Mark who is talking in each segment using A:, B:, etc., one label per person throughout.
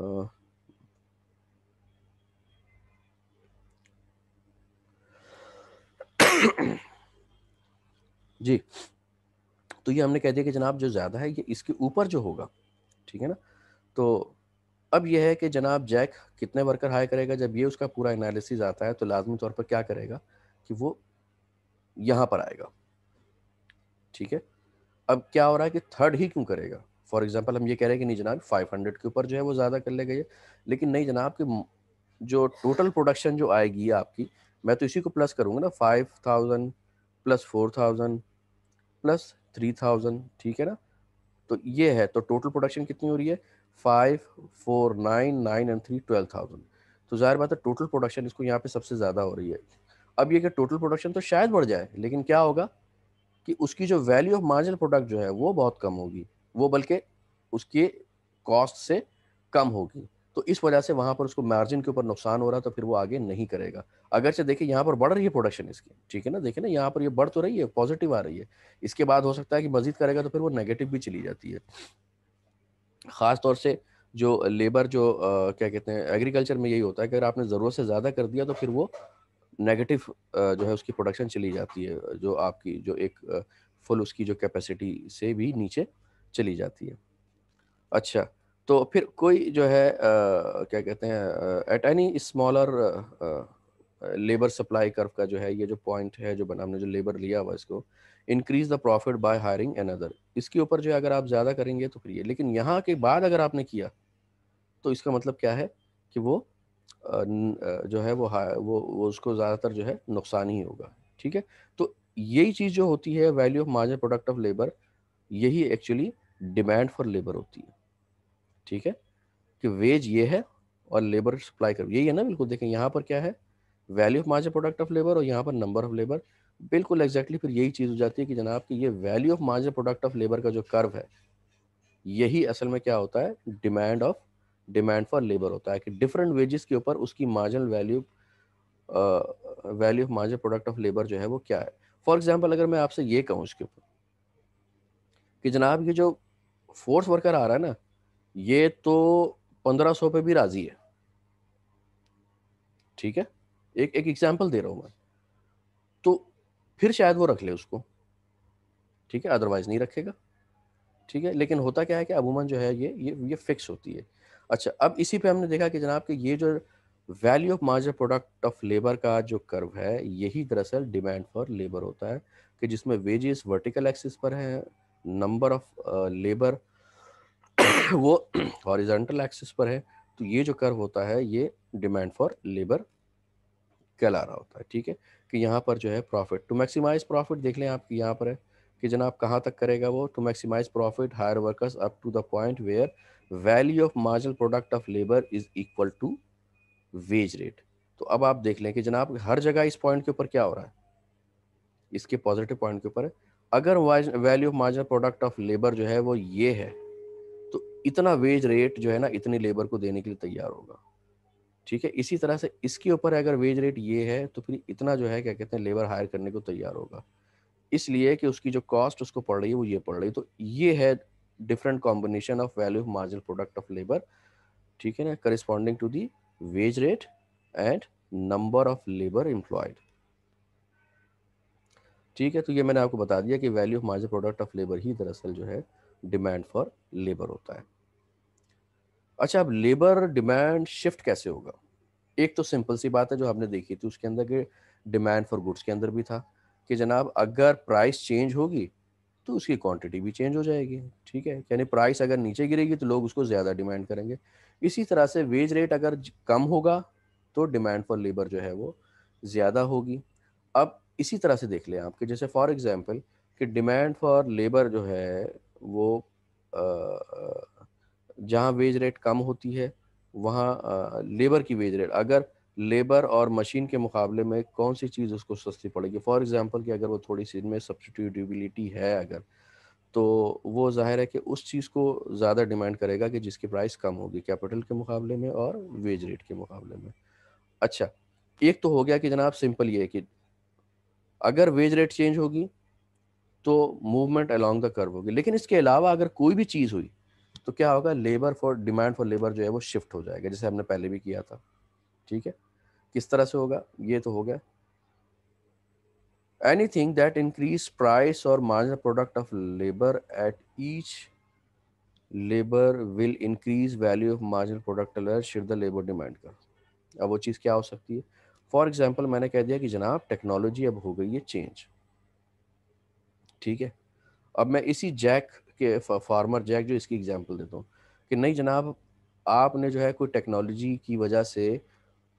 A: जी तो ये हमने कह दिया कि जनाब जो ज़्यादा है ये इसके ऊपर जो होगा ठीक है ना तो अब यह है कि जनाब जैक कितने वर्कर हाई करेगा जब ये उसका पूरा एनालिसिस आता है तो लाजमी तौर पर क्या करेगा कि वो यहाँ पर आएगा ठीक है अब क्या हो रहा है कि थर्ड ही क्यों करेगा फॉर एग्जाम्पल हम ये कह रहे हैं कि नहीं जनाब फाइव हंड्रेड के ऊपर जो है वो ज़्यादा कर ले गई लेकिन नहीं जनाब कि जो टोटल प्रोडक्शन जो आएगी आपकी मैं तो इसी को प्लस करूँगा ना five thousand plus four thousand plus three thousand ठीक है ना तो ये है तो टोटल प्रोडक्शन कितनी हो रही है five four nine nine and three twelve thousand तो ज़ाहिर बात है टोटल प्रोडक्शन इसको यहाँ पे सबसे ज़्यादा हो रही है अब ये कि टोटल प्रोडक्शन तो शायद बढ़ जाए लेकिन क्या होगा कि उसकी जो वैल्यू ऑफ मार्जिनल प्रोडक्ट जो है वो बहुत कम होगी वो बल्कि उसके कॉस्ट से कम होगी तो इस वजह से वहाँ पर उसको मार्जिन के ऊपर नुकसान हो रहा तो फिर वो आगे नहीं करेगा अगर से देखिए यहाँ पर बढ़ रही है प्रोडक्शन इसकी ठीक है ना देखिए ना यहाँ पर ये यह बढ़ तो रही है पॉजिटिव आ रही है इसके बाद हो सकता है कि मजीद करेगा तो फिर वो नेगेटिव भी चली जाती है ख़ास तौर से जो लेबर जो आ, क्या कहते हैं एग्रीकल्चर में यही होता है कि अगर आपने ज़रूरत से ज़्यादा कर दिया तो फिर वो नेगेटिव जो है उसकी प्रोडक्शन चली जाती है जो आपकी जो एक फुल उसकी जो कैपेसिटी से भी नीचे चली जाती है अच्छा तो फिर कोई जो है आ, क्या कहते हैं at any smaller labour supply curve का जो है ये जो पॉइंट है जो बना हमने जो लेबर लिया हुआ इसको increase the profit by hiring another इसके ऊपर जो है अगर आप ज़्यादा करेंगे तो फिर ये लेकिन यहाँ के बाद अगर आपने किया तो इसका मतलब क्या है कि वो जो है वो वो, वो उसको ज़्यादातर जो है नुकसान ही होगा ठीक है तो यही चीज़ जो होती है value of margin product of labour यही एक्चुअली डिमांड फॉर लेबर होती है ठीक है कि वेज ये है और लेबर सप्लाई कर यही है ना बिल्कुल देखें यहाँ पर क्या है value of margin product of labour और यहाँ पर नंबर ऑफ लेबर बिल्कुल एग्जैक्टली exactly फिर यही चीज़ हो जाती है कि जनाब की ये value of margin product of labour का जो कर्व है यही असल में क्या होता है demand of demand for labour होता है कि डिफरेंट वेजेस के ऊपर उसकी marginal value value of margin product of labour जो है वो क्या है फॉर एग्जाम्पल अगर मैं आपसे ये कहूँ उसके ऊपर कि जनाब ये जो फोर्स वर्कर आ रहा है ना ये तो पंद्रह सौ पे भी राजी है ठीक है एक एक एग्जाम्पल दे रहा हूँ मैं तो फिर शायद वो रख ले उसको ठीक है अदरवाइज नहीं रखेगा ठीक है लेकिन होता क्या है कि अमूमन जो है ये ये ये फिक्स होती है अच्छा अब इसी पे हमने देखा कि जनाब कि ये जो value of margin product of labour का जो कर्व है यही दरअसल डिमांड फॉर लेबर होता है कि जिसमें वेजेस वर्टिकल एक्सिस पर है नंबर ऑफ लेबर वो हॉरिजेंटल एक्सिस पर है तो ये जो कर्व होता है ये डिमांड फॉर लेबर कहला रहा होता है ठीक है कि यहाँ पर जो है प्रॉफिट टू मैक्सिमाइज प्रॉफिट देख लें आप यहाँ पर है कि जनाब कहाँ तक करेगा वो to maximise profit hire workers up to the point where value of marginal product of labour is equal to wage rate तो अब आप देख लें कि जनाब हर जगह इस पॉइंट के ऊपर क्या हो रहा है इसके पॉजिटिव पॉइंट के ऊपर अगर value of marginal product of labour जो है वो ये है तो इतना वेज रेट जो है ना इतनी लेबर को देने के लिए तैयार होगा ठीक है इसी तरह से इसके ऊपर अगर वेज रेट ये है तो फिर इतना जो है क्या कहते हैं लेबर हायर करने को तैयार होगा इसलिए कि उसकी जो कॉस्ट उसको पड़ रही है वो ये पड़ रही है तो ये है different combination of value of marginal product of labour ठीक है ना corresponding to the wage rate and number of labour employed ठीक है तो ये मैंने आपको बता दिया कि value of margin product of labour ही दरअसल जो है डिमांड फॉर लेबर होता है अच्छा अब लेबर डिमांड शिफ्ट कैसे होगा एक तो सिंपल सी बात है जो हमने देखी थी उसके अंदर के डिमांड फॉर गुड्स के अंदर भी था कि जनाब अगर प्राइस चेंज होगी तो उसकी क्वांटिटी भी चेंज हो जाएगी ठीक है यानी प्राइस अगर नीचे गिरेगी तो लोग उसको ज़्यादा डिमांड करेंगे इसी तरह से वेज रेट अगर कम होगा तो डिमांड फॉर लेबर जो है वो ज़्यादा होगी अब इसी तरह से देख लें आपके जैसे फॉर एग्जांपल कि डिमांड फॉर लेबर जो है वो जहाँ वेज रेट कम होती है वहाँ लेबर की वेज रेट अगर लेबर और मशीन के मुकाबले में कौन सी चीज़ उसको सस्ती पड़ेगी फॉर एग्जांपल कि अगर वो थोड़ी सी इनमें सब्सटीट्यूटिबिलिटी है अगर तो वो जाहिर है कि उस चीज़ को ज़्यादा डिमांड करेगा कि जिसकी प्राइस कम होगी कैपिटल के मुकाबले में और वेज रेट के मुकाबले में अच्छा एक तो हो गया कि जनाब सिंपल ये है कि अगर वेज रेट चेंज होगी तो मूवमेंट अलोंग द कर्व होगी लेकिन इसके अलावा अगर कोई भी चीज हुई तो क्या होगा labour for demand for labour जो है वो शिफ्ट हो जाएगा जैसे हमने पहले भी किया था ठीक है किस तरह से होगा ये तो हो गया anything that increase price और marginal product of labour at each labour will increase value of marginal product labour demand कर अब वो चीज़ क्या हो सकती है फॉर एग्जाम्पल मैंने कह दिया कि जनाब टेक्नोलॉजी अब हो गई है चेंज ठीक है अब मैं इसी जैक के फार्मर जैक जो इसकी एग्जाम्पल देता हूँ कि नहीं जनाब आपने जो है कोई टेक्नोलॉजी की वजह से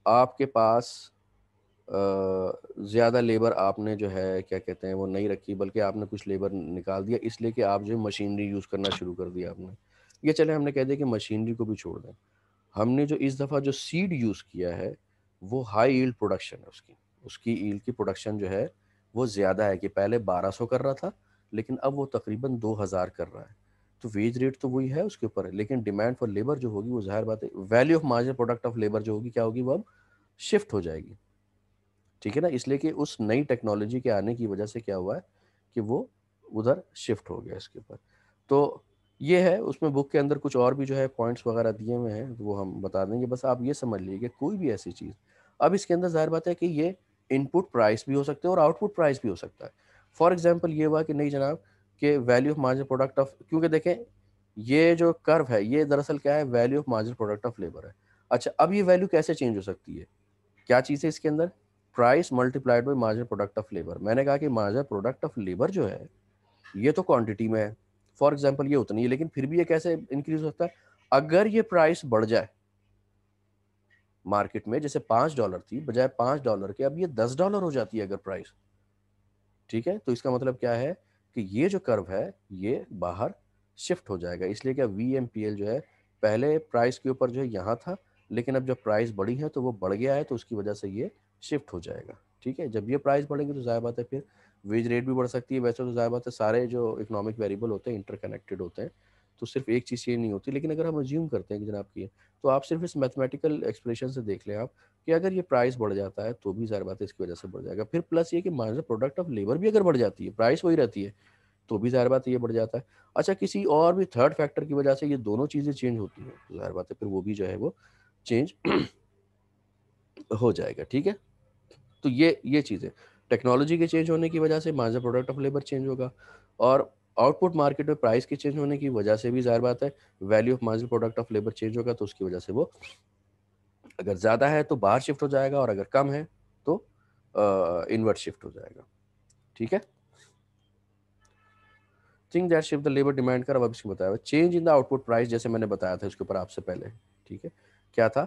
A: आपके पास ज़्यादा लेबर आपने जो है क्या कहते हैं वो नहीं रखी बल्कि आपने कुछ लेबर निकाल दिया इसलिए कि आप जो है मशीनरी यूज़ करना शुरू कर दिया आपने ये चले हमने कह दिया कि मशीनरी को भी छोड़ दें हमने जो इस दफ़ा जो सीड यूज़ किया है वो हाई ईल्ड प्रोडक्शन है उसकी उसकी ईल्ड की प्रोडक्शन जो है वो ज़्यादा है कि पहले 1200 कर रहा था लेकिन अब वो तकरीबन 2000 कर रहा है तो वेज रेट तो वही है उसके ऊपर है लेकिन डिमांड फॉर लेबर जो होगी वो जाहिर बात है value of margin product of labour जो होगी क्या होगी वो अब शिफ्ट हो जाएगी ठीक है ना इसलिए कि उस नई टेक्नोलॉजी के आने की वजह से क्या हुआ है कि वो उधर शिफ्ट हो गया इसके ऊपर तो ये है उसमें बुक के अंदर कुछ और भी जो है पॉइंट्स वगैरह दिए हुए हैं वो हम बता देंगे बस आप ये समझ लीजिए कोई भी ऐसी चीज़ अब इसके अंदर जाहिर बात है कि ये इनपुट प्राइस भी हो सकते हैं और आउटपुट प्राइस भी हो सकता है फॉर एग्जाम्पल ये हुआ कि नहीं जनाब कि value of margin product of क्योंकि देखें ये जो कर्व है ये दरअसल क्या है value of margin product of labour है अच्छा अब ये वैल्यू कैसे चेंज हो सकती है क्या चीज़ है इसके अंदर price multiplied by margin product of labour मैंने कहा कि मार्जिन प्रोडक्ट ऑफ लेबर जो है ये तो क्वांटिटी में है फॉर एग्जाम्पल ये उतनी है लेकिन फिर भी ये कैसे इंक्रीज होता है अगर ये प्राइस बढ़ जाए मार्केट में जैसे पांच डॉलर थी बजाय पांच डॉलर के अब ये दस डॉलर हो जाती है अगर प्राइस ठीक है तो इसका मतलब क्या है कि ये जो कर्व है ये बाहर शिफ्ट हो जाएगा इसलिए क्या वी जो है पहले प्राइस के ऊपर जो है यहाँ था लेकिन अब जब प्राइस बढ़ी है तो वो बढ़ गया है तो उसकी वजह से ये शिफ्ट हो जाएगा ठीक है जब ये प्राइस बढ़ेगी तो ज़ाहिर बात है फिर वेज रेट भी बढ़ सकती है वैसे तो ज़ाहिर बात है सारे जो इकोनॉमिक वेरिएबल होते हैं इंटरकनेक्टेड होते हैं तो सिर्फ एक चीज़ ये नहीं होती लेकिन अगर हम अज्यूम करते हैं कि जनाब की तो आप सिर्फ इस मैथमेटिकल एक्सप्रेशन से देख लें आप कि अगर ये प्राइस बढ़ जाता है तो भी ज़ाहिर बात है इसकी वजह से बढ़ जाएगा फिर प्लस ये कि मान लो प्रोडक्ट ऑफ लेबर भी अगर बढ़ जाती है प्राइस वही रहती है तो भी ज़ाहिर बात है ये बढ़ जाता है अच्छा किसी और भी थर्ड फैक्टर की वजह से ये दोनों चीज़ें चेंज होती हैं तो ज़ाहिर बात है फिर वो भी जो है वो चेंज हो जाएगा ठीक है तो ये ये चीज़ें टेक्नोलॉजी के चेंज होने की वजह से margin product of labour change होगा और आउटपुट मार्केट में प्राइस के चेंज होने की वजह से भी जाहिर बात है value of margin product of labour change होगा तो उसकी वजह से वो अगर ज़्यादा है तो बाहर शिफ्ट हो जाएगा और अगर कम है तो इनवर्ट शिफ्ट हो जाएगा ठीक है thing that shift the labour demand कर अब इसको बताया हुआ change in the output price जैसे मैंने बताया था उसके ऊपर आपसे पहले ठीक है क्या था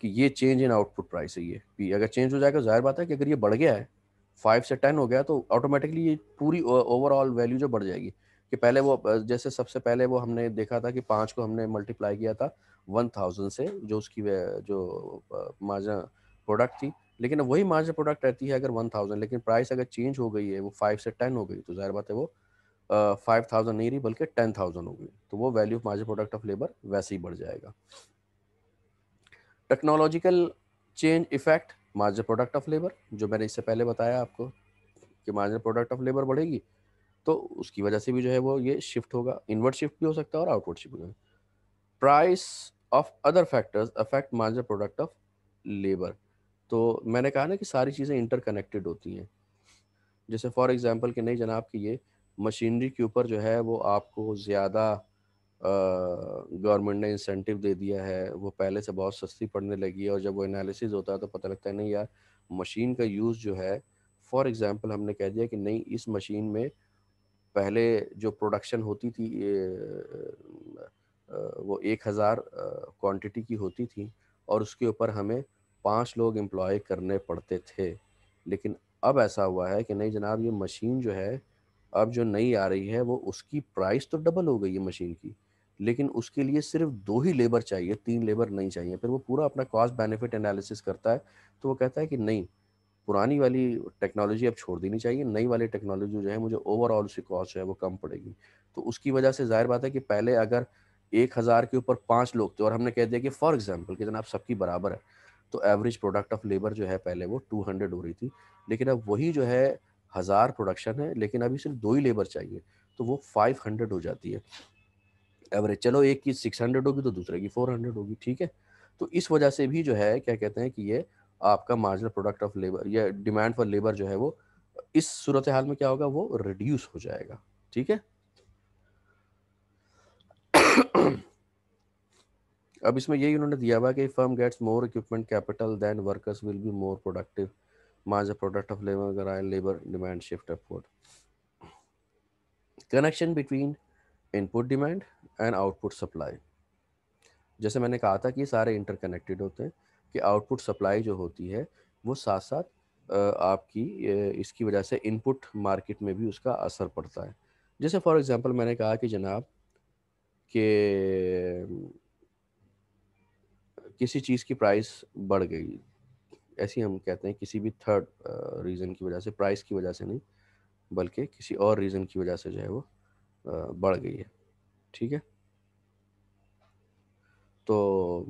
A: कि ये चेंज इन आउटपुट प्राइस है ये पी अगर चेंज हो जाएगा जाहिर बात है कि अगर ये बढ़ गया है फाइव से टेन हो गया तो ऑटोमेटिकली ये पूरी ओवरऑल वैल्यू जो बढ़ जाएगी कि पहले वो जैसे सबसे पहले वो हमने देखा था कि पाँच को हमने मल्टीप्लाई किया था वन थाउजेंड से जो उसकी जो मार्जिन प्रोडक्ट थी लेकिन वही मार्जिन प्रोडक्ट रहती है अगर वन थाउजेंड लेकिन प्राइस अगर चेंज हो गई है वो फाइव से टेन हो गई तो जाहिर बात है वो फाइव थाउजेंड नहीं रही बल्कि टेन थाउजेंड हो गई तो वो value of margin product of labour वैसे ही बढ़ जाएगा technological change effect margin product of labour जो मैंने इससे पहले बताया आपको कि मार्जिन प्रोडक्ट ऑफ लेबर बढ़ेगी तो उसकी वजह से भी जो है वो ये शिफ्ट होगा इनवर्ट शिफ्ट भी हो सकता है और आउटवर्ट शिफ्ट भी price of other factors affect margin product of labour तो मैंने कहा ना कि सारी चीज़ें इंटरकनेक्टेड होती हैं जैसे फॉर एग्जांपल कि नहीं जनाब कि ये मशीनरी के ऊपर जो है वो आपको ज़्यादा गवर्नमेंट ने इंसेंटिव दे दिया है वो पहले से बहुत सस्ती पड़ने लगी है और जब वो एनालिसिस होता है तो पता लगता है नहीं यार मशीन का यूज़ जो है फॉर एग्ज़ाम्पल हमने कह दिया कि नहीं इस मशीन में पहले जो प्रोडक्शन होती थी वो एक हज़ार क्वान्टिटी की होती थी और उसके ऊपर हमें पाँच लोग एम्प्लॉय करने पड़ते थे लेकिन अब ऐसा हुआ है कि नहीं जनाब ये मशीन जो है अब जो नई आ रही है वो उसकी प्राइस तो डबल हो गई है मशीन की लेकिन उसके लिए सिर्फ दो ही लेबर चाहिए तीन लेबर नहीं चाहिए फिर वो पूरा अपना कॉस्ट बेनिफिट एनालिसिस करता है तो वो कहता है कि नहीं पुरानी वाली टेक्नोलॉजी अब छोड़ देनी चाहिए नई वाली टेक्नोलॉजी जो है मुझे ओवरऑल उसकी कॉस्ट जो है वो कम पड़ेगी तो उसकी वजह से जाहिर बात है कि पहले अगर एक हज़ार के ऊपर पाँच लोग थे और हमने कह दिया कि फॉर एग्जाम्पल कि जनाब सबकी बराबर है तो एवरेज प्रोडक्ट ऑफ लेबर जो है पहले वो टू हंड्रेड हो रही थी लेकिन अब वही जो है हज़ार प्रोडक्शन है लेकिन अभी सिर्फ दो ही लेबर चाहिए तो वो फाइव हंड्रेड हो जाती है एवरेज चलो एक की सिक्स हंड्रेड होगी तो दूसरे की फोर हंड्रेड होगी ठीक है तो इस वजह से भी जो है क्या कहते हैं कि ये आपका मार्जिनल प्रोडक्ट ऑफ लेबर या डिमांड फॉर लेबर जो है वो इस सूरत हाल में क्या होगा वो रिड्यूस हो जाएगा ठीक है अब इसमें यही उन्होंने दिया हुआ कि firm gets more equipment capital then workers will be more productive marginal product of labour labour demand shift upward connection between input demand and output supply जैसे मैंने कहा था कि सारे इंटरकनेक्टेड होते हैं कि आउटपुट सप्लाई जो होती है वो साथ साथ आपकी इसकी वजह से इनपुट मार्केट में भी उसका असर पड़ता है जैसे फॉर एग्जांपल मैंने कहा कि जनाब के किसी चीज़ की प्राइस बढ़ गई ऐसी हम कहते हैं किसी भी थर्ड रीज़न की वजह से प्राइस की वजह से नहीं बल्कि किसी और रीज़न की वजह से जो है वो बढ़ गई है ठीक है तो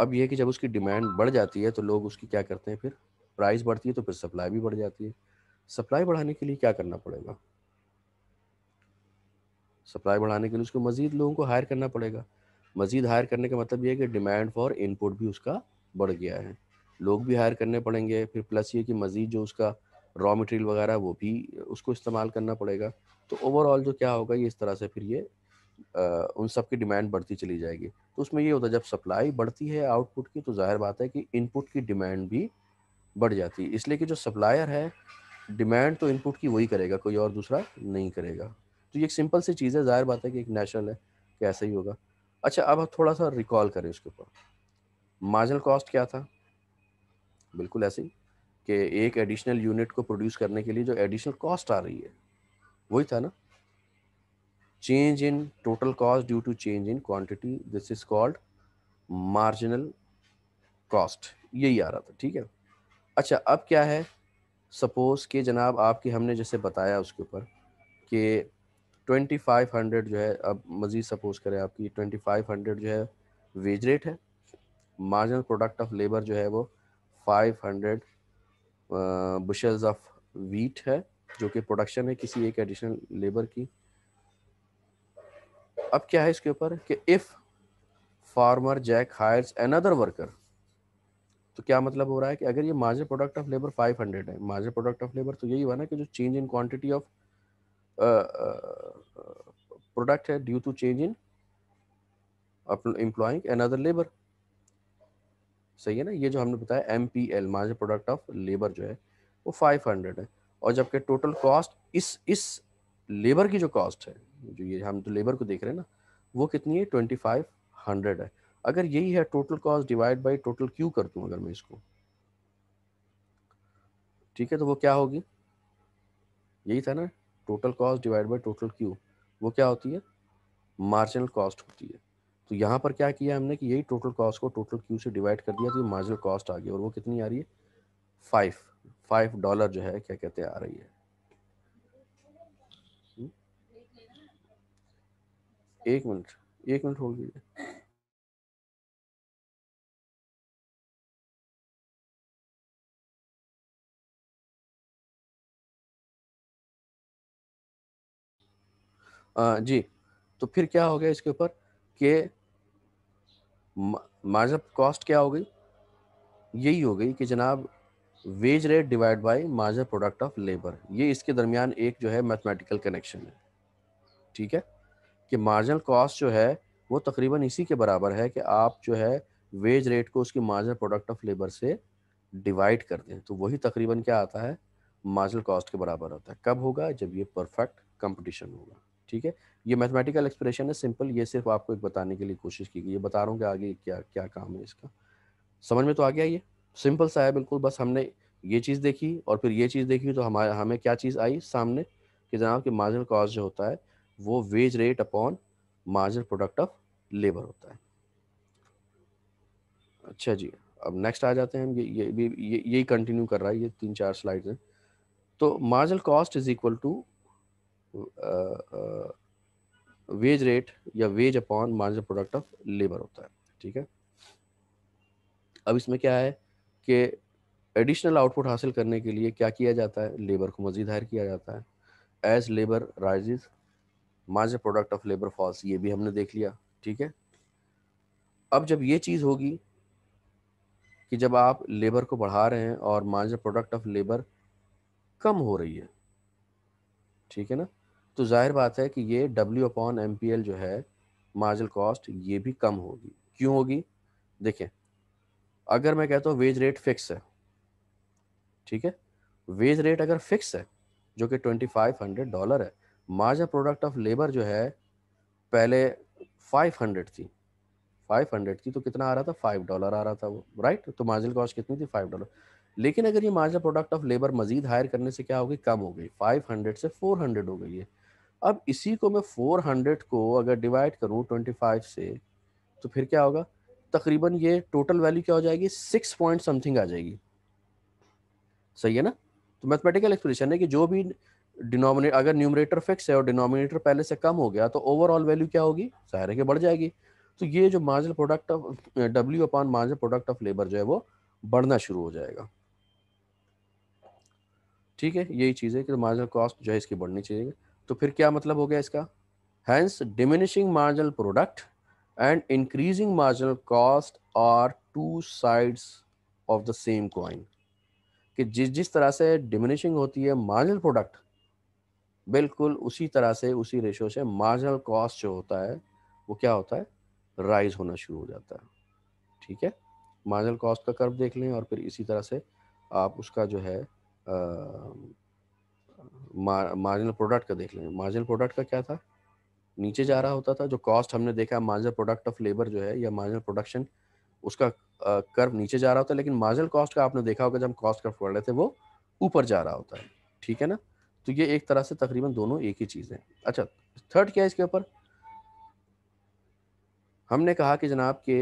A: अब यह कि जब उसकी डिमांड बढ़ जाती है तो लोग उसकी क्या करते हैं फिर प्राइस बढ़ती है तो फिर सप्लाई भी बढ़ जाती है सप्लाई बढ़ाने के लिए क्या करना पड़ेगा सप्लाई बढ़ाने के लिए उसको मज़ीद लोगों को हायर करना पड़ेगा मज़ीद हायर करने का मतलब ये है कि डिमांड फॉर इनपुट भी उसका बढ़ गया है लोग भी हायर करने पड़ेंगे फिर प्लस ये कि मज़ीद जो उसका रॉ मटेरियल वगैरह वो भी उसको इस्तेमाल करना पड़ेगा तो ओवरऑल जो क्या होगा ये इस तरह से फिर ये आ, उन सब की डिमांड बढ़ती चली जाएगी तो उसमें ये होता है जब सप्लाई बढ़ती है आउटपुट की तो जाहिर बात है कि इनपुट की डिमांड भी बढ़ जाती है इसलिए कि जो सप्लायर है डिमांड तो इनपुट की वही करेगा कोई और दूसरा नहीं करेगा तो ये एक सिंपल सी चीज़ है जाहिर बात है कि एक नेचुरल है कि ऐसा ही होगा अच्छा अब हम थोड़ा सा रिकॉल करें इसके ऊपर मार्जिनल कॉस्ट क्या था बिल्कुल ऐसे ही कि एक एडिशनल यूनिट को प्रोड्यूस करने के लिए जो एडिशनल कॉस्ट आ रही है वही था ना change in total cost due to change in quantity this is called marginal cost यही आ रहा था ठीक है अच्छा अब क्या है सपोज कि जनाब आपके हमने जैसे बताया उसके ऊपर कि 2500 जो है अब मज़ीद सपोज करें आपकी 2500 जो है वेज रेट है मार्जिनल प्रोडक्ट ऑफ लेबर जो है वो हंड्रेड बुशल्स ऑफ वीट है जो कि प्रोडक्शन है किसी एक एडिशनल लेबर की अब क्या है इसके ऊपर कि if farmer Jack hires another worker तो क्या मतलब हो रहा है कि अगर ये मार्जिन प्रोडक्ट ऑफ लेबर 500 है मार्जिन प्रोडक्ट ऑफ लेबर तो यही हुआ ना कि जो change in quantity of product है due to change in employing another labour सही है ना ये जो हमने बताया M P L margin product of labour जो है वो फाइव हंड्रेड है और जबकि टोटल कॉस्ट इस इस लेबर की जो कॉस्ट है जो ये हम तो लेबर को देख रहे हैं ना वो कितनी है ट्वेंटी फाइव हंड्रेड है अगर यही है total cost divide by total Q कर दूँ अगर मैं इसको ठीक है तो वो क्या होगी यही था ना total cost divide by total Q वो क्या होती है मार्जिनल कॉस्ट होती है तो यहाँ पर क्या किया हमने कि यही टोटल कॉस्ट को टोटल क्यू से डिवाइड कर दिया तो मार्जिनल कॉस्ट आ गई और वो कितनी आ रही है फाइव फाइव डॉलर जो है क्या कहते हैं आ रही है एक मिनट एक मिनट होल्ड कीजिए जी तो फिर क्या हो गया इसके ऊपर के मार्जअप कॉस्ट क्या हो गई यही हो गई कि जनाब wage rate divide by marginal product of labour ये इसके दरमियान एक जो है मैथमेटिकल कनेक्शन है ठीक है कि मार्जिनल कॉस्ट जो है वो तकरीबन इसी के बराबर है कि आप जो है वेज रेट को उसकी मार्जिनल प्रोडक्ट ऑफ लेबर से डिवाइड कर दें तो वही तकरीबन क्या आता है मार्जिनल कॉस्ट के बराबर होता है कब होगा जब ये परफेक्ट कंपटीशन होगा ठीक है ये मैथमेटिकल एक्सप्रेशन है सिंपल ये सिर्फ आपको एक बताने के लिए कोशिश की गई बता रहा हूँ कि आगे क्या क्या काम है इसका समझ में तो आ गया ये सिंपल सा है बिल्कुल बस हमने ये चीज़ देखी और फिर ये चीज़ देखी तो हमारे हमें क्या चीज़ आई सामने कि जनाब कि मार्जिनल कॉस्ट जो होता है वो wage rate upon marginal product of labour होता है अच्छा जी अब नेक्स्ट आ जाते हैं हम ये ये यही कंटिन्यू कर रहा है ये तीन चार स्लाइड्स हैं तो marginal cost is equal to wage rate या wage upon marginal product of labour होता है ठीक है अब इसमें क्या है कि एडिशनल आउटपुट हासिल करने के लिए क्या किया जाता है लेबर को मजीद हायर किया जाता है as labour rises marginal product of labour falls ये भी हमने देख लिया ठीक है अब जब ये चीज़ होगी कि जब आप लेबर को बढ़ा रहे हैं और मार्जिनल प्रोडक्ट ऑफ लेबर कम हो रही है ठीक है ना तो जाहिर बात है कि ये डब्ल्यू अपॉन एम जो है मार्जिन कॉस्ट ये भी कम होगी क्यों होगी देखें अगर मैं कहता हूँ वेज रेट फिक्स है ठीक है वेज रेट अगर फिक्स है जो कि ट्वेंटी फाइव हंड्रेड डॉलर है मार्जिन प्रोडक्ट ऑफ लेबर जो है पहले फाइव हंड्रेड थी फाइव हंड्रेड थी तो कितना आ रहा था फाइव डॉलर आ रहा था वो राइट तो मार्जिन कॉस्ट कितनी थी फाइव डॉलर लेकिन अगर ये मार्जिनल प्रोडक्ट ऑफ लेबर मजीद हायर करने से क्या होगी कम हो गई 500 से 400 हो गई है अब इसी को मैं 400 को अगर डिवाइड करूँ 25 से तो फिर क्या होगा तकरीबन ये टोटल वैल्यू क्या हो जाएगी सिक्स पॉइंट समथिंग आ जाएगी सही है ना तो मैथमेटिकल एक्सप्रेशन है कि जो भी डिनोमिनेट अगर न्यूमरेटर फिक्स है और डिनोमिनेटर पहले से कम हो गया तो ओवरऑल वैल्यू क्या होगी सारे के बढ़ जाएगी तो ये जो marginal product of W upon marginal product of labour जो है वो बढ़ना शुरू हो जाएगा ठीक है यही चीज़ है कि मार्जिनल कॉस्ट जो है इसकी बढ़नी चाहिए तो फिर क्या मतलब हो गया इसका hence diminishing marginal product and increasing marginal cost are two sides of the same coin कि जिस जिस तरह से डिमिनिशिंग होती है मार्जिनल प्रोडक्ट बिल्कुल उसी तरह से उसी रेशो से मार्जिनल कॉस्ट जो होता है वो क्या होता है राइज होना शुरू हो जाता है ठीक है मार्जिनल कॉस्ट का कर्व देख लें और फिर इसी तरह से आप उसका जो है मार्जिनल प्रोडक्ट का देख लेंगे मार्जिनल प्रोडक्ट का क्या था नीचे जा रहा होता था जो कॉस्ट हमने देखा मार्जिनल प्रोडक्ट ऑफ लेबर जो है या मार्जिनल प्रोडक्शन उसका कर्व नीचे जा रहा होता है लेकिन मार्जिनल कॉस्ट का आपने देखा होगा जब हम कॉस्ट कर्व पढ़ रहे थे वो ऊपर जा रहा होता है ठीक है ना तो ये एक तरह से तकरीबन दोनों एक ही चीज़ है अच्छा थर्ड क्या है इसके ऊपर हमने कहा कि जनाब के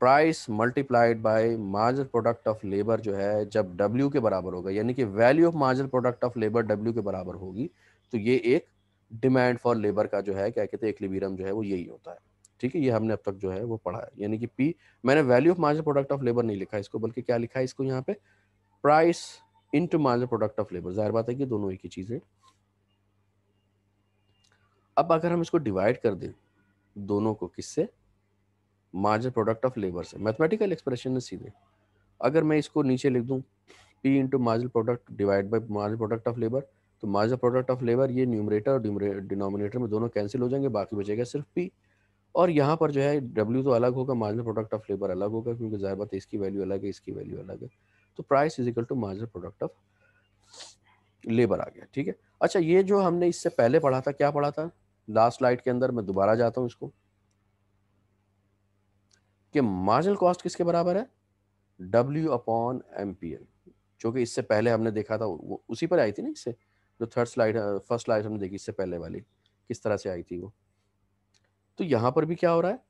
A: price multiplied by margin product of labour जो है जब डब्ल्यू के बराबर होगा यानी कि value of margin product of labour W के बराबर होगी तो ये एक डिमांड फॉर लेबर का जो है क्या कहते हैं इक्लिबीरम जो है वो यही होता है ठीक है ये हमने अब तक जो है वो पढ़ा है यानी कि पी मैंने value of margin product of labour नहीं लिखा इसको बल्कि क्या लिखा है इसको यहाँ पे price into margin product of labour जाहिर बात है कि दोनों एक ही चीज़ है अब अगर हम इसको डिवाइड कर दें दोनों को किससे मार्जिन प्रोडक्ट ऑफ लेबर से मैथमेटिकल एक्सप्रेशन है सीधे अगर मैं इसको नीचे लिख दूँ P into margin product divide by margin product of labour तो मार्जिन प्रोडक्ट ऑफ लेबर ये न्यूमरेटर और डिनोमिनेटर में दोनों कैंसिल हो जाएंगे बाकी बचेगा सिर्फ पी और यहाँ पर जो है डब्ल्यू तो अलग होगा मार्जिन प्रोडक्ट ऑफ लेबर अलग होगा क्योंकि जाहिर बात इसकी वैल्यू अलग है इसकी वैल्यू अलग है तो price is equal to margin product of labour आ गया ठीक है अच्छा ये जो हमने इससे पहले पढ़ा था क्या पढ़ा था लास्ट स्लाइड के अंदर मैं दोबारा जाता हूँ इसको कि मार्जिनल कॉस्ट किसके बराबर है W upon M P L जो कि इससे पहले हमने देखा था वो उसी पर आई थी ना इससे जो थर्ड स्लाइड फर्स्ट स्लाइड हमने देखी इससे पहले वाली किस तरह से आई थी वो तो यहाँ पर भी क्या हो रहा है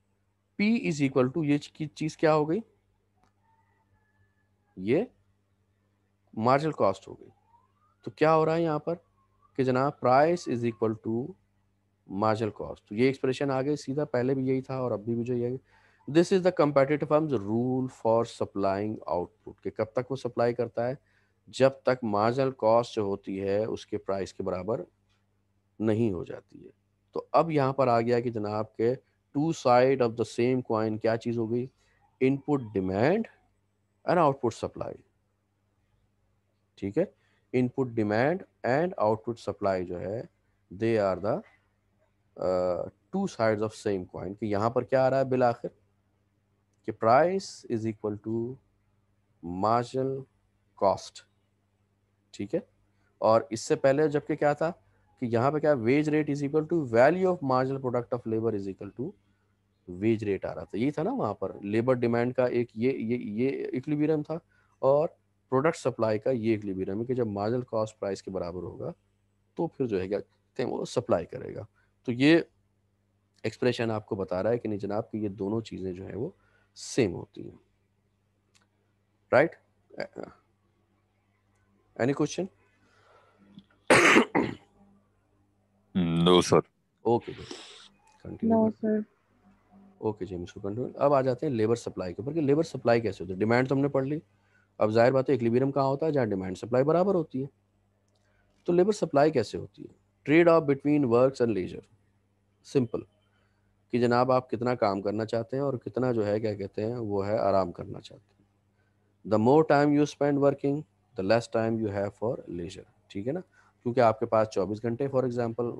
A: पी इज इक्वल टू ये चीज क्या हो गई ये मार्जिनल कॉस्ट हो गई तो क्या हो रहा है यहाँ पर कि जनाब price is equal to marginal cost तो ये एक्सप्रेशन आ गई सीधा पहले भी यही था और अब भी जो यही this is the competitive firm rule for supplying output के कब तक वो सप्लाई करता है जब तक मार्जिनल कॉस्ट जो होती है उसके प्राइस के बराबर नहीं हो जाती है तो अब यहाँ पर आ गया कि जनाब के two side of the same coin क्या चीज़ हो गई input demand and output supply ठीक है input demand and output supply जो है they are the two sides of same coin कि यहाँ पर क्या आ रहा है बिल आखिर कि price is equal to marginal cost ठीक है और इससे पहले जबकि क्या था कि यहाँ पे क्या wage rate is equal to value of marginal product of labour is equal to wage rate आ रहा था यही था ना वहाँ पर लेबर डिमांड का एक ये ये ये इक्लिबीरियम था और प्रोडक्ट सप्लाई का ये इक्लिबीरियम है कि जब मार्जिनल कॉस्ट प्राइस के बराबर होगा तो फिर जो है क्या कहते हैं वो सप्लाई करेगा तो ये एक्सप्रेशन आपको बता रहा है कि नहीं जनाब कि ये दोनों चीज़ें जो है वो सेम होती है right any question no sir okay no sir okay जी इसको कंट्रोल अब आ जाते हैं लेबर सप्लाई के ऊपर कि लेबर सप्लाई कैसे होती है डिमांड तो हमने पढ़ ली अब जाहिर बात है इक्लिबीरियम कहाँ होता है जहाँ डिमांड सप्लाई बराबर होती है तो लेबर सप्लाई कैसे होती है trade off between works and leisure simple कि जनाब आप कितना काम करना चाहते हैं और कितना जो है क्या कहते हैं वो है आराम करना चाहते हैं the more time you spend working the less time you have for leisure ठीक है ना क्योंकि आपके पास 24 घंटे फॉर एग्जांपल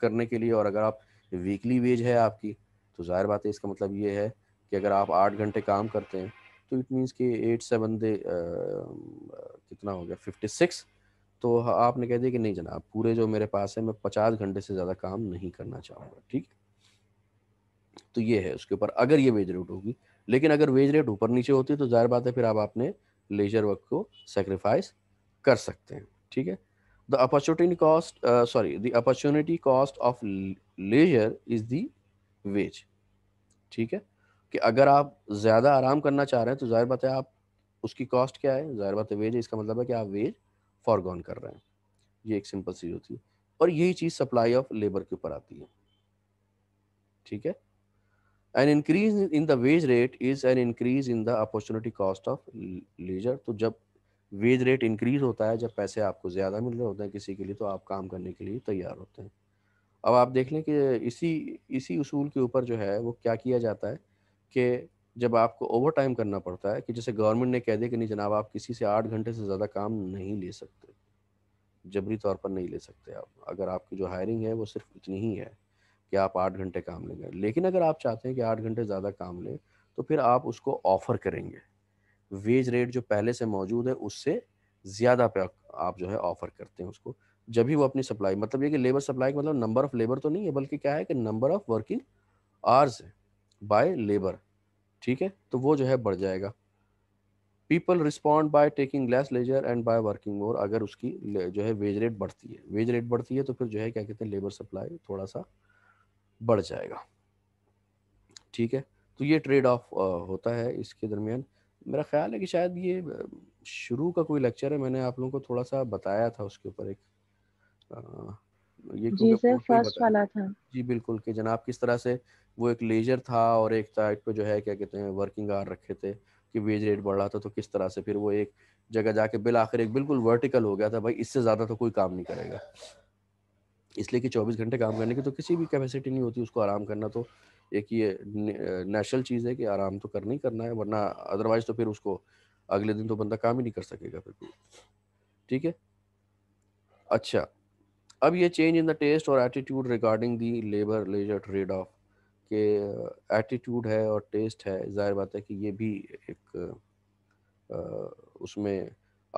A: करने के लिए और अगर आप वीकली वेज है आपकी तो जाहिर बात है इसका मतलब ये है कि अगर आप आठ घंटे काम करते हैं तो इट मीन्स कि एट सेवन दे कितना हो गया फिफ्टी सिक्स तो आपने कह दिया कि नहीं जनाब पूरे जो मेरे पास है मैं पचास घंटे से ज़्यादा काम नहीं करना चाहूँगा ठीक तो ये है उसके ऊपर अगर ये वेज रेट होगी लेकिन अगर वेज रेट ऊपर नीचे होती है तो जाहिर बात है फिर आप अपने लेजर वर्क को सेक्रीफाइस कर सकते हैं ठीक है the opportunity cost sorry the opportunity cost of leisure is the wage ठीक है कि अगर आप ज़्यादा आराम करना चाह रहे हैं तो जाहिर बात है आप उसकी कॉस्ट क्या है जाहिर बात है वेज है इसका मतलब है कि आप वेज फॉरगॉन कर रहे हैं ये एक सिंपल चीज़ होती है और यही चीज़ सप्लाई ऑफ लेबर के ऊपर आती है ठीक है an increase in the wage rate is an increase in the opportunity cost of leisure तो जब वेज रेट इंक्रीज होता है जब पैसे आपको ज़्यादा मिल रहे होते हैं किसी के लिए तो आप काम करने के लिए तैयार होते हैं अब आप देख लें कि इसी इसी उसूल के ऊपर जो है वो क्या किया जाता है कि जब आपको ओवर टाइम करना पड़ता है कि जैसे गवर्नमेंट ने कह दिया कि नहीं जनाब आप किसी से आठ घंटे से ज़्यादा काम नहीं ले सकते जबरी तौर पर नहीं ले सकते आप अगर आपकी जो हायरिंग है वो सिर्फ इतनी ही है कि आप आठ घंटे काम लेंगे लेकिन अगर आप चाहते हैं कि आठ घंटे ज़्यादा काम लें तो फिर आप उसको ऑफ़र करेंगे वेज रेट जो पहले से मौजूद है उससे ज़्यादा पे आप जो है ऑफ़र करते हैं उसको जब भी वो अपनी सप्लाई मतलब ये कि लेबर सप्लाई मतलब नंबर ऑफ़ लेबर तो नहीं है बल्कि क्या है कि नंबर ऑफ़ वर्किंग आवर्स है बाय लेबर ठीक है तो वो जो है बढ़ जाएगा people respond by taking less leisure and by working more अगर उसकी जो है वेज रेट बढ़ती है वेज रेट बढ़ती है तो फिर जो है क्या कहते हैं लेबर सप्लाई थोड़ा सा बढ़ जाएगा ठीक है तो ये ट्रेड ऑफ होता है इसके दरमियान मेरा ख्याल है कि शायद ये शुरू का कोई लेक्चर है मैंने आप लोगों को थोड़ा सा बताया था उसके ऊपर एक ये जी सर फर्स्ट वाला था जी बिल्कुल कि जनाब किस तरह से वो एक लेजर था और एक साइड पे जो है क्या कहते हैं वर्किंग आवर रखे थे कि वेज रेट बढ़ रहा था तो किस तरह से फिर वो एक जगह जाके बिल आखिर एक बिल्कुल वर्टिकल हो गया था भाई इससे ज़्यादा तो कोई काम नहीं करेगा इसलिए कि 24 घंटे काम करने की तो किसी भी कैपेसिटी नहीं होती उसको आराम करना तो एक ये नेशनल चीज़ है कि आराम तो करना ही करना है वरना अदरवाइज तो फिर उसको अगले दिन तो बंदा काम ही नहीं कर सकेगा फिर ठीक है अच्छा अब ये चेंज इन द टेस्ट और attitude regarding the labour leisure trade off के एटीट्यूड है और टेस्ट है जाहिर बात है कि ये भी एक आ, उसमें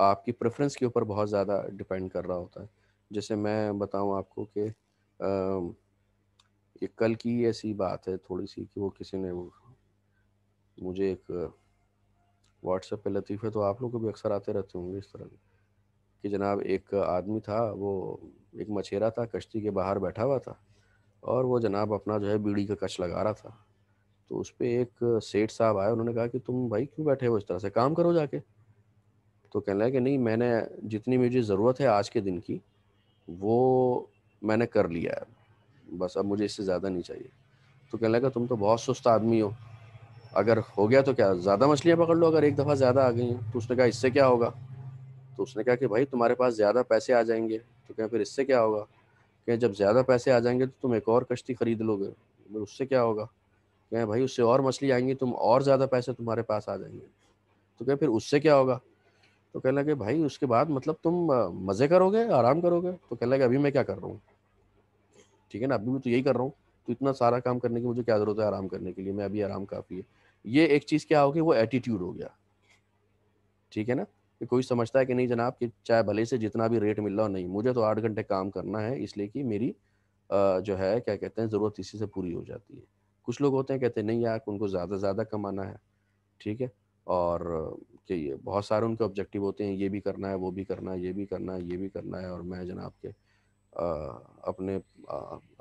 A: आपकी प्रेफरेंस के ऊपर बहुत ज़्यादा डिपेंड कर रहा होता है जैसे मैं बताऊं आपको कि ये कल की ऐसी बात है थोड़ी सी कि वो किसी ने मुझे एक व्हाट्सएप पे लतीफ़े तो आप लोग को भी अक्सर आते रहते होंगे इस तरह कि जनाब एक आदमी था वो एक मछेरा था कश्ती के बाहर बैठा हुआ था और वो जनाब अपना जो है बीड़ी का कच लगा रहा था तो उस पर एक सेठ साहब आए उन्होंने कहा कि तुम भाई क्यों बैठे हो इस तरह से काम करो जाके तो कहने लगा कि नहीं मैंने जितनी मुझे ज़रूरत है आज के दिन की वो मैंने कर लिया है बस अब मुझे इससे ज़्यादा नहीं चाहिए तो कहने लगा तुम तो बहुत सुस्त आदमी हो अगर हो गया तो क्या ज़्यादा मछलियाँ पकड़ लो अगर एक दफ़ा ज़्यादा आ गई हैं तो उसने कहा इससे क्या होगा तो उसने कहा कि भाई तुम्हारे पास ज़्यादा पैसे आ जाएंगे तो क्या फिर इससे क्या होगा क्या जब ज़्यादा पैसे आ जाएंगे तो तुम एक और कश्ती खरीद लोगे तो फिर उससे क्या होगा क्या भाई उससे और मछली आएंगी तुम और ज़्यादा पैसे तुम्हारे पास आ जाएंगे तो क्या फिर उससे क्या होगा तो कहने लगे भाई उसके बाद मतलब तुम मज़े करोगे आराम करोगे तो कहने लगे अभी मैं क्या कर रहा हूँ ठीक है ना अभी मैं तो यही कर रहा हूँ तो इतना सारा काम करने की मुझे क्या ज़रूरत है आराम करने के लिए मैं अभी आराम काफ़ी है ये एक चीज़ क्या होगी वो एटीट्यूड हो गया ठीक है ना कि कोई समझता है कि नहीं जनाब कि चाहे भले से जितना भी रेट मिल रहा हो नहीं मुझे तो आठ घंटे काम करना है इसलिए कि मेरी जो है क्या कहते हैं ज़रूरत इसी से पूरी हो जाती है कुछ लोग होते हैं कहते हैं नहीं यार उनको ज़्यादा ज़्यादा कमाना है ठीक है और चाहिए बहुत सारे उनके ऑब्जेक्टिव होते हैं ये भी करना है वो भी करना है ये भी करना है ये भी करना है और मैं जनाब के आ, अपने आ,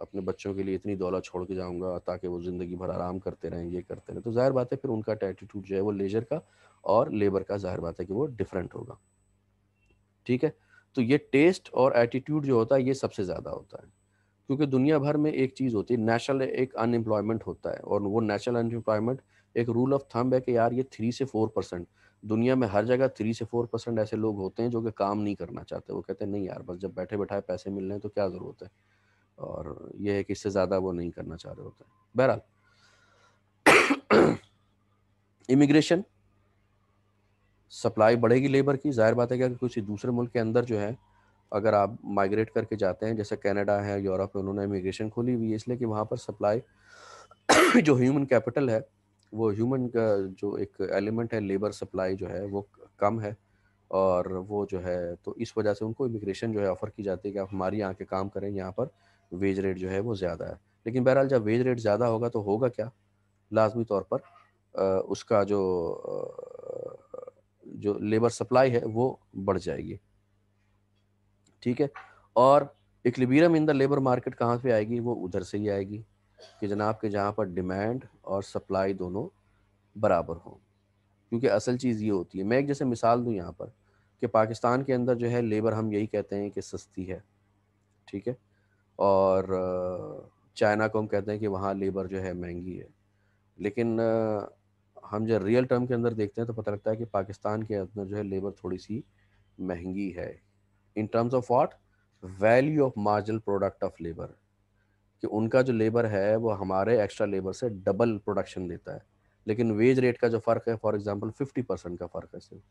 A: अपने बच्चों के लिए इतनी दौलत छोड़ के जाऊंगा ताकि वो ज़िंदगी भर आराम करते रहें ये करते रहें तो ज़ाहिर बात है फिर उनका एटीट्यूड जो है वो लेजर का और लेबर का ज़ाहिर बात है कि वो डिफरेंट होगा ठीक है तो ये टेस्ट और एटीट्यूड जो होता है ये सबसे ज़्यादा होता है क्योंकि दुनिया भर में एक चीज़ होती है नेशनल एक अनएम्प्लॉयमेंट होता है और वो नेशनल अनएम्प्लॉयमेंट एक रूल ऑफ थंब है कि यार ये थ्री से फोर परसेंट दुनिया में हर जगह थ्री से फोर परसेंट ऐसे लोग होते हैं जो कि काम नहीं करना चाहते वो कहते हैं नहीं यार बस जब बैठे बैठाए पैसे मिल रहे हैं तो क्या ज़रूरत है और यह है कि इससे ज़्यादा वो नहीं करना चाह रहे होते बहरहाल इमिग्रेशन सप्लाई बढ़ेगी लेबर की जाहिर बात है क्या किसी दूसरे मुल्क के अंदर जो है अगर आप माइग्रेट करके जाते हैं जैसे कनाडा है यूरोप में उन्होंने इमिग्रेशन खोली हुई है इसलिए कि वहाँ पर सप्लाई जो ह्यूमन कैपिटल है वो ह्यूमन का जो एक एलिमेंट है लेबर सप्लाई जो है वो कम है और वो जो है तो इस वजह से उनको इमिग्रेशन जो है ऑफ़र की जाती है कि आप हमारे यहाँ के काम करें यहाँ पर वेज रेट जो है वो ज़्यादा है लेकिन बहरहाल जब वेज रेट ज़्यादा होगा तो होगा क्या लाजमी तौर पर आ, उसका जो जो लेबर सप्लाई है वो बढ़ जाएगी ठीक है और equilibrium in the labour market कहाँ पे आएगी वो उधर से ही आएगी कि जनाब के जहाँ पर डिमांड और सप्लाई दोनों बराबर हों क्योंकि असल चीज़ ये होती है मैं एक जैसे मिसाल दूँ यहाँ पर कि पाकिस्तान के अंदर जो है लेबर हम यही कहते हैं कि सस्ती है ठीक है और चाइना को हम कहते हैं कि वहाँ लेबर जो है महंगी है लेकिन हम जब रियल टर्म के अंदर देखते हैं तो पता लगता है कि पाकिस्तान के अंदर जो है लेबर थोड़ी सी महंगी है in terms of what value of marginal product of labour कि उनका जो लेबर है वो हमारे एक्स्ट्रा लेबर से डबल प्रोडक्शन देता है लेकिन वेज रेट का जो फ़र्क है फॉर एग्जांपल 50 परसेंट का फ़र्क है सिर्फ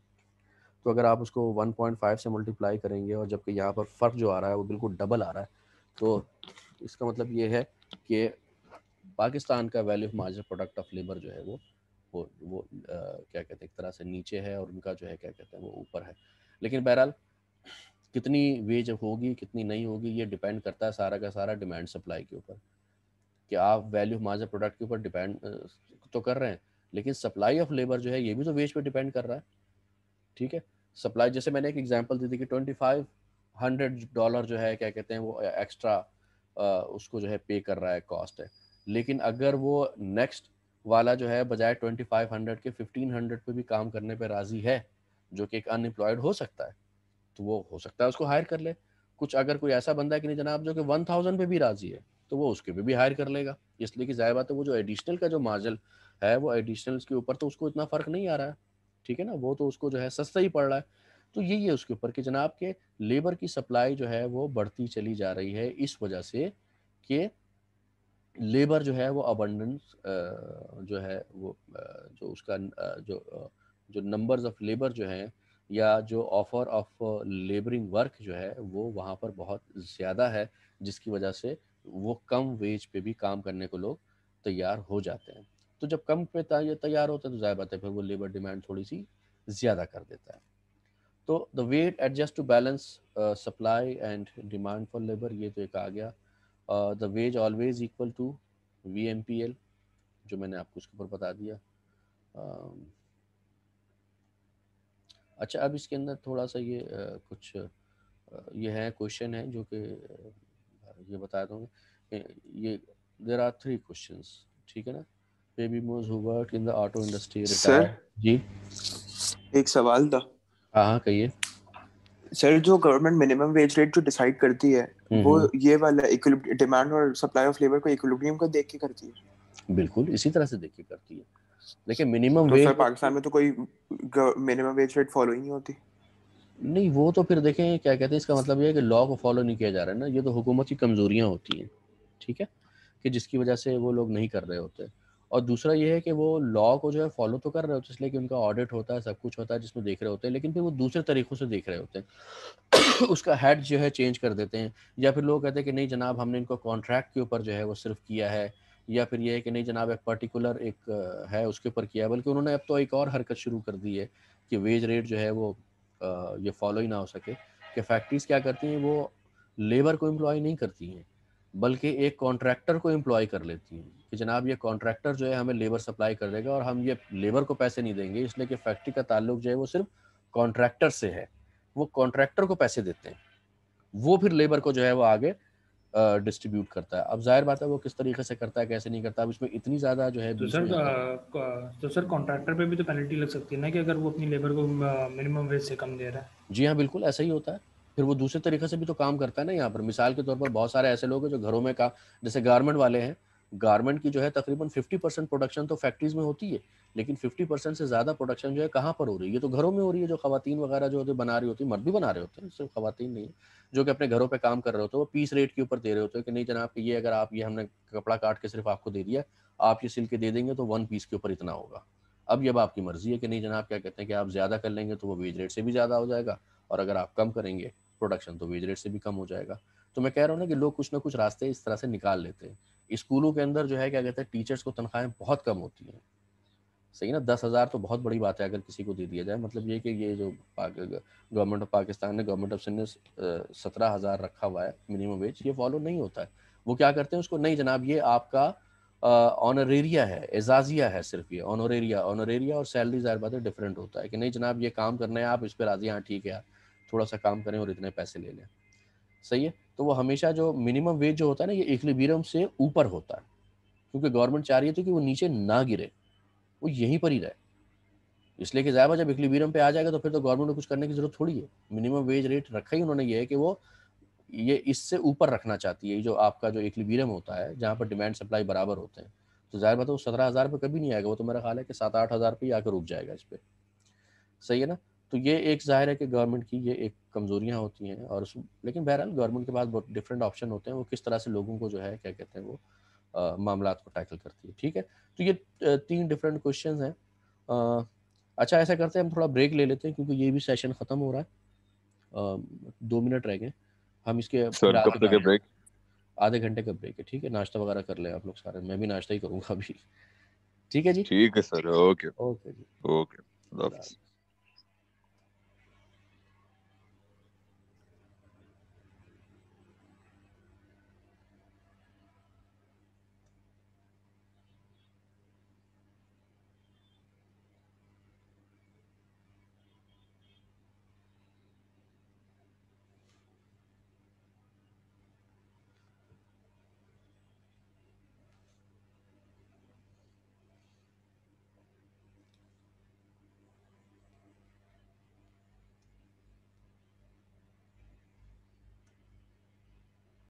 A: तो अगर आप उसको 1.5 से मल्टीप्लाई करेंगे और जबकि यहाँ पर फ़र्क जो आ रहा है वो बिल्कुल डबल आ रहा है तो इसका मतलब ये है कि पाकिस्तान का value of margin product of labour जो है वो वो वो आ, क्या कहते हैं एक तरह से नीचे है और उनका जो है क्या कहते हैं वो ऊपर है लेकिन बहरहाल कितनी वेज होगी कितनी नहीं होगी ये डिपेंड करता है सारा का सारा डिमांड सप्लाई के ऊपर कि आप वैल्यू मार्जिन प्रोडक्ट के ऊपर डिपेंड तो कर रहे हैं लेकिन सप्लाई ऑफ लेबर जो है ये भी तो वेज पे डिपेंड कर रहा है ठीक है सप्लाई जैसे मैंने एक एग्जांपल दी थी कि ट्वेंटी फाइव हंड्रेड डॉलर जो है क्या कहते हैं वो एक्स्ट्रा उसको जो है पे कर रहा है कॉस्ट है लेकिन अगर वो नेक्स्ट वाला जो है बजाय ट्वेंटी फाइव हंड्रेड के फिफ्टीन हंड्रेड पर भी काम करने पर राजी है जो कि एक अनएम्प्लॉयड हो सकता है तो वो हो सकता है उसको हायर कर ले कुछ अगर कोई ऐसा बंदा है कि नहीं जनाब जो कि वन थाउजेंड पे भी राजी है तो वो उसके पे भी हायर कर लेगा इसलिए कि जाहिर बात है वो जो एडिशनल का जो मार्जल है वो एडिशनल के ऊपर तो उसको इतना फ़र्क नहीं आ रहा है ठीक है ना वो तो उसको जो है सस्ता ही पड़ रहा है तो यही है उसके ऊपर कि जनाब के लेबर की सप्लाई जो है वो बढ़ती चली जा रही है इस वजह से कि लेबर जो है वो अबंडेंस जो है वो जो उसका जो जो नंबर्स ऑफ लेबर जो है या जो ऑफर ऑफ लेबरिंग वर्क जो है वो वहाँ पर बहुत ज़्यादा है जिसकी वजह से वो कम वेज पे भी काम करने को लोग तैयार हो जाते हैं तो जब कम पे तैयार होते हैं तो ज़्यादा बात है फिर वो लेबर डिमांड थोड़ी सी ज़्यादा कर देता है तो the wage adjust to balance supply and demand for labour ये तो एक आ गया the wage always equal to V M P L जो मैंने आपको उसके ऊपर बता दिया uh, अच्छा अब इसके अंदर थोड़ा सा ये कुछ ये है क्वेश्चन है जो कि ये बता दूँगा ये देर आर थ्री क्वेश्चन ठीक है ना बेबी मोज who work in the auto industry sir ji एक सवाल था हाँ हाँ कहिए सर जो गवर्नमेंट मिनिमम वेज रेट जो डिसाइड करती है हम्म, वो हम्म। ये वाला डिमांड और सप्लाई ऑफ लेबर को इक्विलिब्रियम को देख के करती है बिल्कुल इसी तरह से देख के करती है देखिए मिनिमम वेज तो सर पाकिस्तान में तो कोई मिनिमम वेज रेट फॉलो ही नहीं होती नहीं वो तो फिर देखें क्या कहते हैं इसका मतलब ये है कि लॉ को फॉलो नहीं किया जा रहा है ना ये तो हुकूमत की कमजोरियां होती हैं ठीक है कि जिसकी वजह से वो लोग नहीं कर रहे होते और दूसरा ये है कि वो लॉ को जो है फॉलो तो कर रहे होते इसलिए कि उनका ऑडिट होता है सब कुछ होता है जिसमें देख रहे होते हैं लेकिन फिर वो दूसरे तरीक़ों से देख रहे होते हैं उसका हेड जो है चेंज कर देते हैं या फिर लोग कहते हैं कि नहीं जनाब हमने इनको कॉन्ट्रैक्ट के ऊपर जो है वो सिर्फ किया है या फिर यह है कि नहीं जनाब एक पर्टिकुलर एक है उसके ऊपर किया बल्कि उन्होंने अब तो एक और हरकत शुरू कर दी है कि वेज रेट जो है वो ये फॉलो ही ना हो सके कि फैक्ट्रीज क्या करती हैं वो लेबर को एम्प्लॉय नहीं करती हैं बल्कि एक कॉन्ट्रैक्टर को एम्प्लॉय कर लेती हैं कि जनाब ये कॉन्ट्रैक्टर जो है हमें लेबर सप्लाई कर देगा और हम ये लेबर को पैसे नहीं देंगे इसलिए कि फैक्ट्री का ताल्लुक जो है वो सिर्फ कॉन्ट्रैक्टर से है वो कॉन्ट्रैक्टर को पैसे देते हैं वो फिर लेबर को जो है वो आगे डिस्ट्रीब्यूट करता है अब जाहिर बात है वो किस तरीके से करता है कैसे नहीं करता अब इसमें इतनी ज़्यादा जो है तो सर तो सर कॉन्ट्रैक्टर पे भी तो पेनल्टी लग सकती है ना कि अगर वो अपनी लेबर को मिनिमम वेज से कम दे रहा है जी हाँ बिल्कुल ऐसा ही होता है फिर वो दूसरे तरीके से भी तो काम करता है ना यहाँ पर मिसाल के तौर पर बहुत सारे ऐसे लोग हैं जो घरों में काम जैसे गारमेंट वाले हैं गारमेंट की जो है तकरीबन 50 परसेंट प्रोडक्शन तो फैक्ट्रीज में होती है लेकिन 50 परसेंट से ज़्यादा प्रोडक्शन जो है कहाँ पर हो रही है ये तो घरों में हो रही है जो खातन वगैरह जो होते बना रही होती है मर्द भी बना रहे होते हैं सिर्फ खातन नहीं जो कि अपने घरों पर काम कर रहे होते हैं वो पीस रेट के ऊपर दे रहे होते हैं कि नहीं जनाब ये अगर आप ये हमने कपड़ा काट के सिर्फ आपको दे दिया आप ये सिल के दे देंगे तो वन पीस के ऊपर इतना होगा अब ये अब आपकी मर्जी है कि नहीं जनाब क्या कहते हैं कि आप ज़्यादा कर लेंगे तो वो वेज रेट से भी ज़्यादा हो जाएगा और अगर आप कम करेंगे प्रोडक्शन तो वेज रेट से भी कम हो जाएगा तो मैं कह रहा हूँ ना कि लोग कुछ ना कुछ रास्ते इस तरह से निकाल लेते हैं स्कूलों के अंदर जो है क्या कहते हैं टीचर्स को तनख्वाहें बहुत कम होती हैं सही ना दस हज़ार तो बहुत बड़ी बात है अगर किसी को दे दिया जाए मतलब ये कि ये जो गवर्नमेंट ऑफ पाकिस्तान ने गवर्नमेंट ऑफ सिंध ने सत्रह हज़ार रखा हुआ है मिनिमम वेज ये फॉलो नहीं होता है वो क्या करते हैं उसको नहीं जनाब ये आपका ऑनरेरिया है एजाजिया है सिर्फ ये ऑनरेरिया ऑनरेरिया और सैलरी ज़ाहिर बात है डिफरेंट होता है कि नहीं जनाब ये काम करना है आप इस पर राजी हाँ ठीक है यार थोड़ा सा काम करें और इतने पैसे ले लें सही है तो वो हमेशा जो मिनिमम वेज जो होता है ना ये इक्लिबीरियम से ऊपर होता है क्योंकि गवर्नमेंट चाह रही है तो कि वो नीचे ना गिरे वो यहीं पर ही रहे इसलिए कि ज़ायबा जब इक्लिबीरियम पे आ जाएगा तो फिर तो गवर्नमेंट को कुछ करने की जरूरत थोड़ी है मिनिमम वेज रेट रखा ही उन्होंने ये है कि वो ये इससे ऊपर रखना चाहती है जो आपका जो इक्लिबीरियम होता है जहाँ पर डिमांड सप्लाई बराबर होते हैं तो ज़ाहिर बात है वो सत्रह हज़ार कभी नहीं आएगा वो तो मेरा ख्याल है कि सात आठ हज़ार पर ही आकर रुक जाएगा इस पर सही है ना तो ये एक ज़ाहिर है कि गवर्नमेंट की ये एक कमज़ोरियाँ होती हैं और उस लेकिन बहरहाल गवर्नमेंट के पास बहुत डिफरेंट ऑप्शन होते हैं वो किस तरह से लोगों को जो है क्या कहते हैं वो मामला को टैकल करती है ठीक है तो ये तीन डिफरेंट क्वेश्चन हैं अच्छा ऐसा करते हैं हम थोड़ा ब्रेक ले लेते हैं क्योंकि ये भी सेशन ख़त्म हो रहा है दो मिनट रह गए हम इसके ब्रेक आधे घंटे का ब्रेक है ठीक है नाश्ता वगैरह कर ले आप लोग सारे मैं भी नाश्ता ही करूँगा अभी ठीक है जी ठीक है सर ओके ओके जी ओके